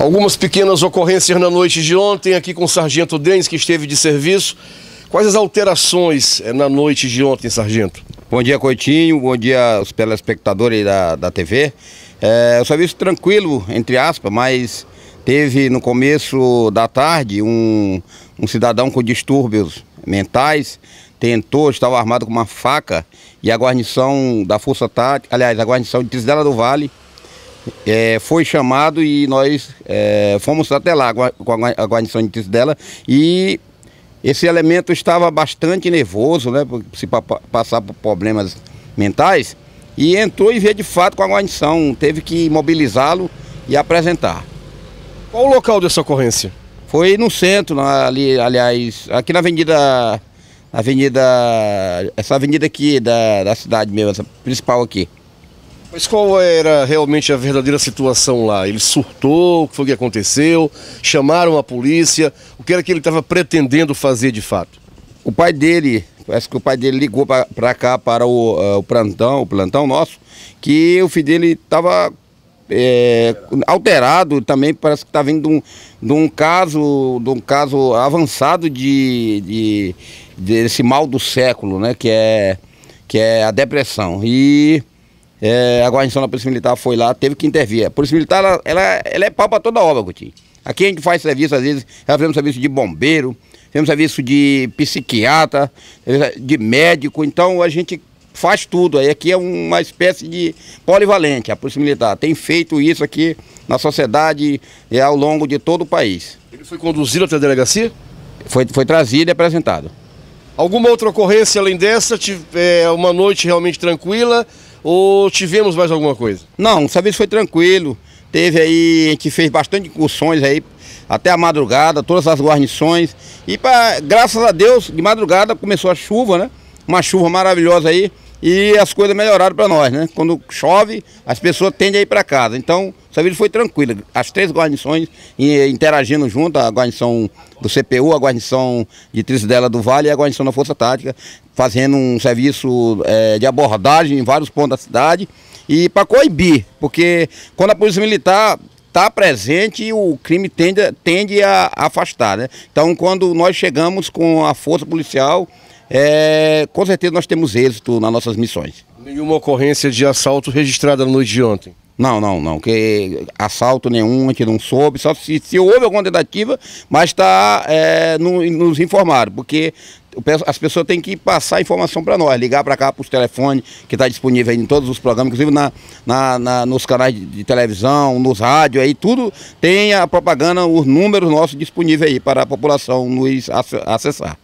Algumas pequenas ocorrências na noite de ontem, aqui com o Sargento Denis, que esteve de serviço. Quais as alterações eh, na noite de ontem, Sargento? Bom dia, Coitinho. Bom dia aos telespectadores da, da TV. É, eh, o serviço tranquilo, entre aspas, mas teve no começo da tarde um, um cidadão com distúrbios mentais, tentou, estava armado com uma faca e a guarnição da Força Tática, aliás, a guarnição de Tisdela do Vale, é, foi chamado e nós é, fomos até lá com a guarnição de dela e esse elemento estava bastante nervoso, né, por se passar por problemas mentais e entrou e veio de fato com a guarnição, teve que mobilizá-lo e apresentar. Qual o local dessa ocorrência? Foi no centro, na, ali, aliás, aqui na Avenida, Avenida, essa avenida aqui da, da cidade mesmo, essa principal aqui. Mas qual era realmente a verdadeira situação lá? Ele surtou? O que foi que aconteceu? Chamaram a polícia? O que era que ele estava pretendendo fazer de fato? O pai dele, parece que o pai dele ligou para cá, para o, uh, o, plantão, o plantão nosso, que o filho dele estava é, eh, alterado também, parece que está vindo de um, de um, caso, de um caso avançado de, de, desse mal do século, né? Que é, que é a depressão. E é, a guarnição da Polícia Militar foi lá, teve que intervir. A Polícia Militar, ela, ela, ela é pau para toda obra, Guti. Aqui a gente faz serviço, às vezes, já fizemos serviço de bombeiro, fizemos serviço de psiquiatra, de médico, então a gente faz tudo. Aí aqui é uma espécie de polivalente, a Polícia Militar. Tem feito isso aqui na sociedade e é, ao longo de todo o país. Ele foi conduzido até a delegacia? Foi, foi trazido e apresentado. Alguma outra ocorrência além dessa? Tive, é, uma noite realmente tranquila? Ou tivemos mais alguma coisa? Não, essa vez foi tranquilo. Teve aí, a gente fez bastante incursões aí, até a madrugada, todas as guarnições. E pra, graças a Deus, de madrugada começou a chuva, né? Uma chuva maravilhosa aí e as coisas melhoraram para nós, né? Quando chove, as pessoas tendem a ir para casa. Então, essa vida foi tranquila. As três guarnições interagindo junto, a guarnição do CPU, a guarnição de Trisdela do Vale e a guarnição da Força Tática, fazendo um serviço é, de abordagem em vários pontos da cidade e para coibir, porque quando a Polícia Militar está presente o crime tende, tende a afastar. Né? Então, quando nós chegamos com a força policial, é, com certeza nós temos êxito nas nossas missões. Nenhuma ocorrência de assalto registrada na noite de ontem? Não, não, não, que assalto nenhum, a gente não soube, só se, se houve alguma tentativa, mas está é, no, nos informaram, porque as pessoas têm que passar a informação para nós, ligar para cá para os telefones que está disponível em todos os programas, inclusive na, na, na nos canais de, de, televisão, nos rádios, aí tudo tem a propaganda, os números nossos disponíveis aí para a população nos acessar.